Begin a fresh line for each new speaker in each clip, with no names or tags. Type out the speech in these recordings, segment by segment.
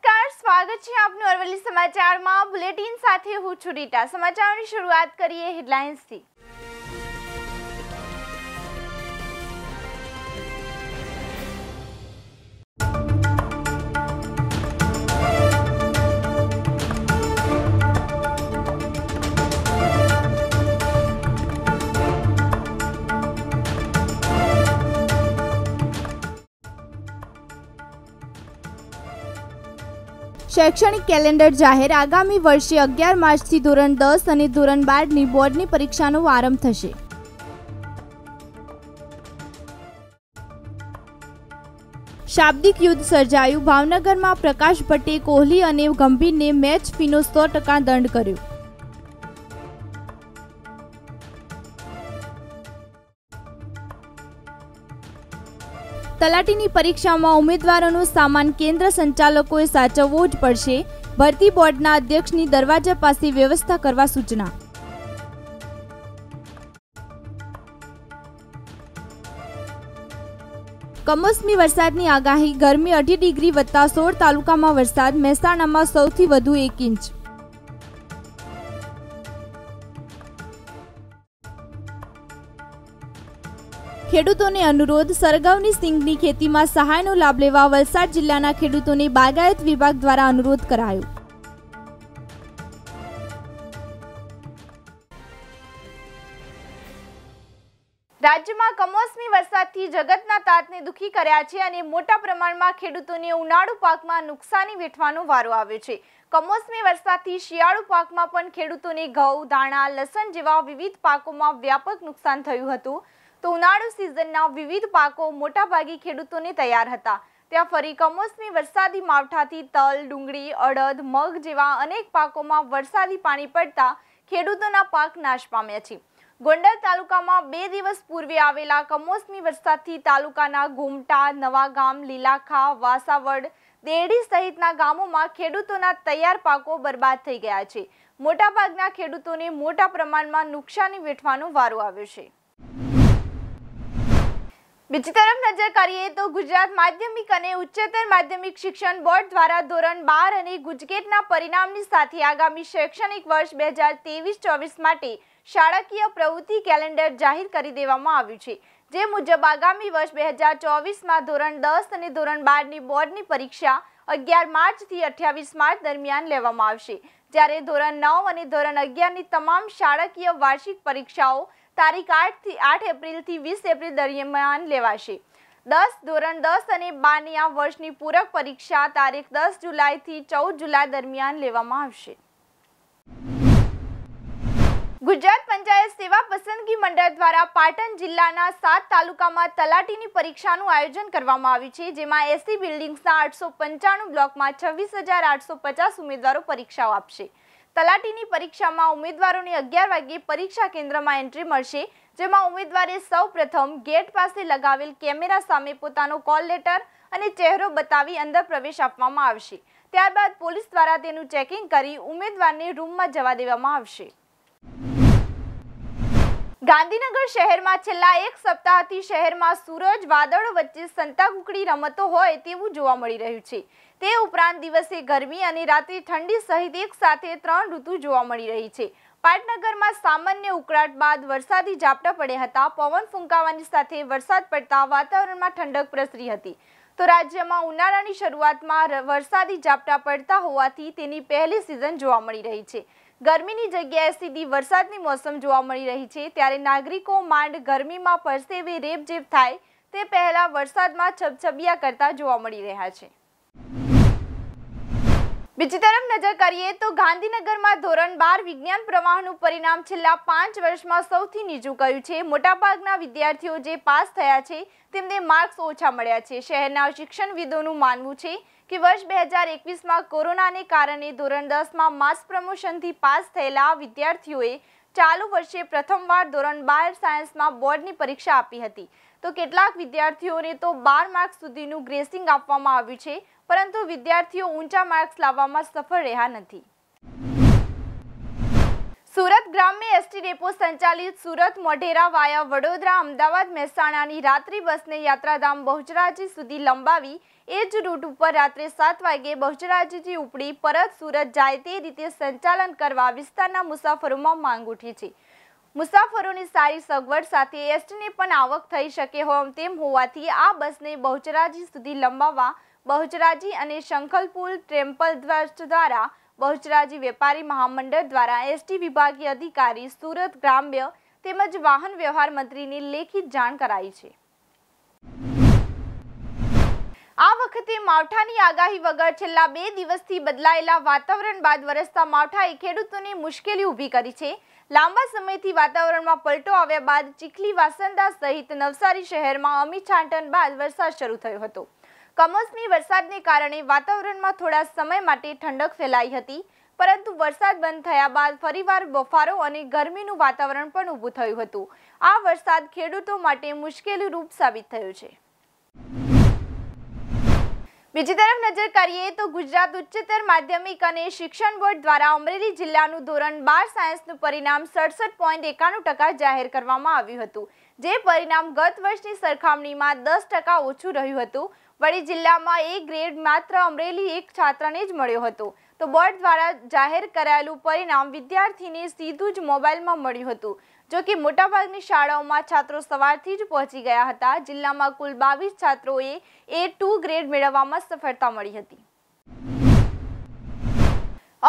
નમસ્કાર સ્વાગત છે આપનું અરવલ્લી સમાચારમાં બુલેટિન સાથે હું છું રીટા સમાચારોની શરૂઆત કરીએ હેડલાઇન્સથી શૈક્ષણિક કેલેન્ડર જાહેર આગામી વર્ષે અગિયાર માર્ચથી ધોરણ દસ અને ધોરણ બારની બોર્ડની પરીક્ષાનો આરંભ થશે શાબ્દિક યુદ્ધ સર્જાયું ભાવનગરમાં પ્રકાશ ભટ્ટે કોહલી અને ગંભીરને મેચ ફીનો સો ટકા દંડ કર્યો તલાટીની પરીક્ષામાં ઉમેદવારોનો સામાન કેન્દ્ર સંચાલકોએ સાચવવો જ પડશે ભરતી બોર્ડના અધ્યક્ષની દરવાજા પાસે વ્યવસ્થા કરવા સૂચના કમોસમી વરસાદની આગાહી ગરમી અઢી ડિગ્રી વધતા સોળ તાલુકામાં વરસાદ મહેસાણામાં સૌથી વધુ એક ઇંચ ખેડૂતોને અનુરોધ સરગવની સિંગની ખેતીમાં સહાયનો લાભ લેવા વલસાડ જિલ્લાના ખેડૂતોને બાગાયત વિભાગ દ્વારા અનુરોધ કરાયો રાજ્યમાં કમોસમી વરસાદથી જગતના તાતને દુખી કર્યા છે અને મોટા પ્રમાણમાં ખેડૂતોને ઉનાળુ પાકમાં નુકસાની વેઠવાનો વારો આવ્યો છે કમોસમી વરસાદથી શિયાળુ પાકમાં પણ ખેડૂતોને ઘઉં ધાણા લસણ જેવા વિવિધ પાકોમાં વ્યાપક નુકસાન થયું હતું તો ઉનાળુ સિઝનના વિવિધ પાકો મોટાભાગે ખેડૂતોને તૈયાર હતા ત્યાં ફરી કમોસમી વરસાદી માવઠાથી તલ ડુંગળી અડદ મગ જેવા અનેક પાકોમાં વરસાદી પાણી પડતા ખેડૂતોના પાક નાશ પામ્યા છે ગોંડલ તાલુકામાં બે દિવસ પૂર્વે આવેલા કમોસમી વરસાદથી તાલુકાના ઘુમટા નવાગામ લીલાખા વાસાવડ દેડી સહિતના ગામોમાં ખેડૂતોના તૈયાર પાકો બરબાદ થઈ ગયા છે મોટાભાગના ખેડૂતોને મોટા પ્રમાણમાં નુકસાની વેઠવાનો વારો આવ્યો છે બીજી તરફ નજર કરીએ તો ગુજરાત માધ્યમિક અને ઉચ્ચતર માધ્યમિક શિક્ષણ બોર્ડ દ્વારા ધોરણ બાર અને ગુજકેટના પરિણામની સાથે આગામી શૈક્ષણિક વર્ષ બે હજાર ત્રેવીસ ચોવીસ માટે શાળાકીય પ્રવૃત્તિ કેલેન્ડર જાહેર કરી દેવામાં આવ્યું છે જે મુજબ આગામી વર્ષ બે હજાર ચોવીસમાં ધોરણ દસ અને ધોરણ બારની બોર્ડની પરીક્ષા અગિયાર માર્ચથી અઠ્યાવીસ માર્ચ દરમિયાન લેવામાં આવશે જ્યારે ધોરણ નવ અને ધોરણ અગિયારની તમામ શાળાકીય વાર્ષિક પરીક્ષાઓ તારીખ આઠથી આઠ એપ્રિલથી વીસ એપ્રિલ દરમિયાન લેવાશે દસ ધોરણ દસ અને બારની આ વર્ષની પૂરક પરીક્ષા તારીખ દસ જુલાઈથી ચૌદ જુલાઈ દરમિયાન લેવામાં આવશે ગુજરાત પંચાયત સેવા પસંદગી મંડળ દ્વારા પાટણ જિલ્લાના સાત તાલુકામાં તલાટીની પરીક્ષાનું આયોજન કરવામાં આવ્યું છે જેમાં એસી બિલ્ડિંગ્સના આઠસો પંચાણું બ્લોકમાં છવ્વીસ હજાર આઠસો પચાસ ઉમેદવારો પરીક્ષાઓ આપશે તલાટીની પરીક્ષામાં ઉમેદવારોને અગિયાર વાગ્યે પરીક્ષા કેન્દ્રમાં એન્ટ્રી મળશે જેમાં ઉમેદવારે સૌ ગેટ પાસે લગાવેલ કેમેરા સામે પોતાનો કોલ લેટર અને ચહેરો બતાવી અંદર પ્રવેશ આપવામાં આવશે ત્યારબાદ પોલીસ દ્વારા તેનું ચેકિંગ કરી ઉમેદવારને રૂમમાં જવા દેવામાં આવશે ગાંધીનગર શહેરમાં છેલ્લા એક સપ્તાહથી શહેરમાં સૂરજ વાદળો વચ્ચે સંતાકુકડી રમતો હોય તેવું જોવા મળી રહ્યું છે તે ઉપરાંત દિવસે ગરમી અને રાત્રે ઠંડી સહિત એક સાથે ત્રણ ઋતુ જોવા મળી રહી છે પાટનગરમાં સામાન્ય ઉકળાટ બાદ વરસાદી ઝાપટા પડ્યા હતા પવન ફૂંકાવાની સાથે વરસાદ પડતા વાતાવરણમાં ઠંડક પ્રસરી હતી તો રાજ્યમાં ઉનાળાની શરૂઆતમાં વરસાદી ઝાપટા પડતા હોવાથી તેની પહેલી સિઝન જોવા મળી રહી છે ગરમીની જગ્યાએ સીધી વરસાદની મોસમ જોવા મળી રહી છે ત્યારે નાગરિકો માંડ ગરમીમાં પડશે એવી થાય તે પહેલાં વરસાદમાં છબછબિયા કરતા જોવા મળી રહ્યા છે બીજી તરફ નજર કરીએ તો ગાંધીનગરમાં ધોરણ બાર વિજ્ઞાન પ્રવાહનું પરિણામ છેલ્લા પાંચ વર્ષમાં સૌથી નીચું ગયું છે મોટાભાગના વિદ્યાર્થીઓ જે પાસ થયા છે તેમને માર્ક્સ ઓછા મળ્યા છે શહેરના શિક્ષણવિદોનું માનવું છે કે વર્ષ બે હજાર એકવીસમાં કોરોનાને કારણે ધોરણ દસમાં માસ પ્રમોશનથી પાસ થયેલા વિદ્યાર્થીઓએ ચાલુ વર્ષે પ્રથમવાર ધોરણ બાર સાયન્સમાં બોર્ડની પરીક્ષા આપી હતી તો કેટલાક વિદ્યાર્થીઓને તો બાર માર્ક્સ સુધીનું ગ્રેસિંગ આપવામાં આવ્યું છે પરંતુ વિદ્યાર્થીઓ ઊંચા માર્ક્સ લાવવામાં સફળ રહ્યા નથી સુરત ગ્રામ એસટી ડેપો સંચાલિત સુરત મોઢેરા વાયા વડોદરા અમદાવાદ મહેસાણાની રાત્રિ બસને યાત્રાધામ બહુચરાજી સુધી લંબાવી એ જ રૂટ ઉપર રાત્રે સાત વાગે બહુચરાજીથી ઉપડી પરત સુરત જાય તે રીતે સંચાલન કરવા વિસ્તારના મુસાફરોમાં માંગ ઉઠી છે મુસાફરોની સારી સગવડ સાથે એસટીને પણ આવક થઈ શકે હોમ તેમ હોવાથી આ બસને બહુચરાજી સુધી લંબાવવા બહુચરાજી અને શંખલપુર ટ્રેમ્પલ દ્વારા બહુચરાજી વેપારી મહામંડળ દ્વારા એસટી વિભાગીય અધિકારી સુરત ગ્રામ્ય તેમજ વાહન વ્યવહાર મંત્રીની લેખિત જાણ કરાઈ છે આ વખતે માવઠાની આગાહી વગર છેલ્લા બે દિવસથી બદલાયેલા વાતાવરણ બાદ વરસતા માવઠાએ ખેડૂતોની મુશ્કેલી ઊભી કરી છે લાંબા સમયથી વાતાવરણમાં પલટો આવ્યા બાદ ચીખલી વાસંદા સહિત નવસારી શહેરમાં અમી છાંટન બાદ વરસાદ શરૂ થયો હતો કમોસમી વરસાદને કારણે વાતાવરણમાં થોડા સમય માટે ઠંડક ફેલાઈ હતી પરંતુ વરસાદ બંધ થયા બાદ ફરીવાર બફારો અને ગરમીનું વાતાવરણ પણ ઊભું થયું હતું આ વરસાદ ખેડૂતો માટે મુશ્કેલી રૂપ સાબિત થયો છે બીજી તરફ નજર કરીએ તો ગુજરાત ઉચ્ચતર માધ્યમિક અને શિક્ષણ બોર્ડ દ્વારા અમરેલી જિલ્લાનું ધોરણ બાર સાયન્સનું પરિણામ સડસઠ પોઈન્ટ એકાણું ટકા જાહેર કરવામાં આવ્યું હતું જે પરિણામ ગત વર્ષની સરખામણીમાં દસ ટકા ઓછું રહ્યું હતું વળી જિલ્લામાં એ ગ્રેડ માત્ર અમરેલી એક છાત્રને જ મળ્યો હતો તો બોર્ડ દ્વારા જાહેર કરાયેલું પરિણામ વિદ્યાર્થીને સીધું જ મોબાઈલમાં મળ્યું હતું જોકે મોટાભાગની શાળાઓમાં છાત્રો સવારથી જ પહોંચી ગયા હતા જિલ્લામાં કુલ બાવીસ છાત્રોએ એ ટુ ગ્રેડ મેળવવામાં સફળતા મળી હતી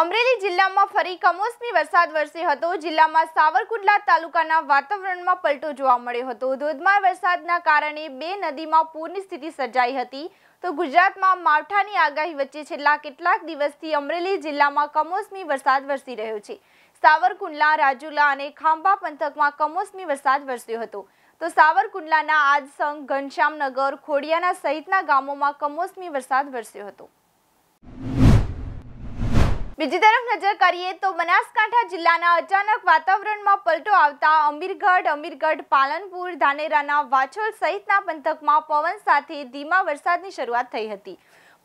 અમરેલી જિલ્લામાં ફરી કમોસમી વરસાદ વરસ્યો હતો જિલ્લામાં સાવરકુંડલા તાલુકાના વાતાવરણમાં પલટો જોવા મળ્યો હતો ધોધમાર વરસાદના કારણે બે નદીમાં પૂરની સ્થિતિ સર્જાઈ હતી તો ગુજરાતમાં માવઠાની આગાહી વચ્ચે છેલ્લા કેટલાક દિવસથી અમરેલી જિલ્લામાં કમોસમી વરસાદ વરસી રહ્યો છે સાવરકુંડલા રાજુલા અને ખાંભા પંથકમાં કમોસમી વરસાદ વરસ્યો હતો તો સાવરકુંડલાના આજ સંઘ ઘનશ્યામનગર ખોડિયાના સહિતના ગામોમાં કમોસમી વરસાદ વરસ્યો હતો બીજી તરફ નજર કરીએ તો બનાસકાંઠા જિલ્લાના અચાનક વાતાવરણમાં પલટો આવતા અમીરગઢ અમીરગઢ પાલનપુર ધાનેરાના વાછોલ સહિતના પંથકમાં પવન સાથે ધીમા વરસાદની શરૂઆત થઈ હતી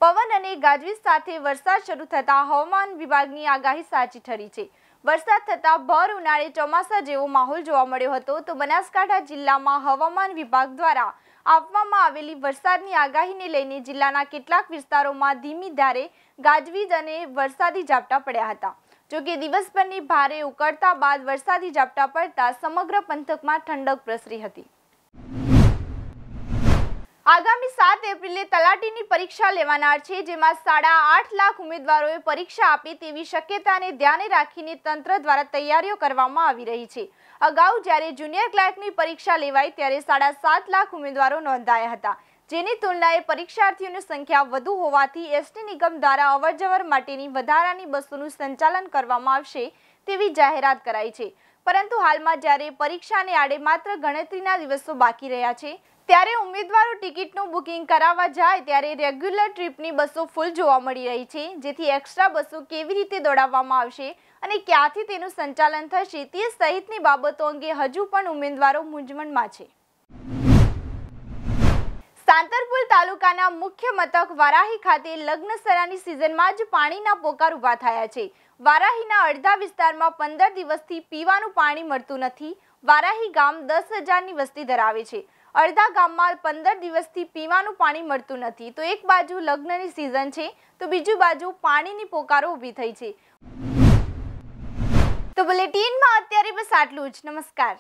પવન અને ગાજવીજ સાથે વરસાદ શરૂ થતાં હવામાન વિભાગની આગાહી સાચી ઠરી છે વરસાદ થતાં ભર ઉનાળે ચોમાસા જેવો માહોલ જોવા મળ્યો હતો તો બનાસકાંઠા જિલ્લામાં હવામાન વિભાગ દ્વારા આપવામાં આવેલી વરસાદની આગાહીને લઈને જિલ્લાના કેટલાક વિસ્તારોમાં ધીમી ધારે ગાજવીજ અને વરસાદી ઝાપટા પડ્યા હતા જોકે દિવસભરની ભારે ઉકળતા બાદ વરસાદી ઝાપટા પડતા સમગ્ર પંથકમાં ઠંડક પ્રસરી હતી આગામી સાત એપ્રિલે તલાટીની પરીક્ષા લેવાનાર છે જેમાં સાડા આઠ લાખ ઉમેદવારોએ પરીક્ષા આપે તેવી શક્યતાને ધ્યાને રાખીને તંત્ર દ્વારા તૈયારીઓ કરવામાં આવી રહી છે અગાઉ જ્યારે જુનિયર ક્લાર્કની પરીક્ષા લેવાઈ ત્યારે સાડા સાત લાખ ઉમેદવારો નોંધાયા હતા જેની તુલનાએ પરીક્ષાર્થીઓની સંખ્યા વધુ હોવાથી એસટી નિગમ દ્વારા અવરજવર માટેની વધારાની બસોનું સંચાલન કરવામાં આવશે તેવી જાહેરાત કરાઈ છે પરંતુ હાલમાં જ્યારે પરીક્ષાને આડે માત્ર ગણતરીના દિવસો બાકી રહ્યા છે ત્યારે ઉમેદવારો ટિકિટનું બુકિંગ કરાવવા જાય ત્યારે રેગ્યુલર ટ્રીપની બસો ફૂલ જોવા મળી રહી છે જેથી એક્સ્ટ્રા બસો કેવી રીતે દોડાવવામાં આવશે અને ક્યાંથી તેનું સંચાલન થશે તે સહિતની બાબતો અંગે હજુ પણ ઉમેદવારો મૂંઝવણમાં છે સાંતરપુર તાલુકાના મુખ્ય મથક વારાહી ખાતે લગ્ન સરાની સિઝનમાં જ પાણીના પોકાર ઊભા થયા છે વારાહીના અડધા વિસ્તારમાં પંદર દિવસથી પીવાનું પાણી મળતું નથી વારાહી ગામ દસ હજારની વસ્તી ધરાવે છે અડધા ગામમાં પંદર દિવસથી પીવાનું પાણી મળતું નથી તો એક બાજુ લગ્નની સિઝન છે તો બીજી બાજુ પાણીની પોકારો ઊભી થઈ છે તો બુલેટિનમાં અત્યારે બસ આટલું જ નમસ્કાર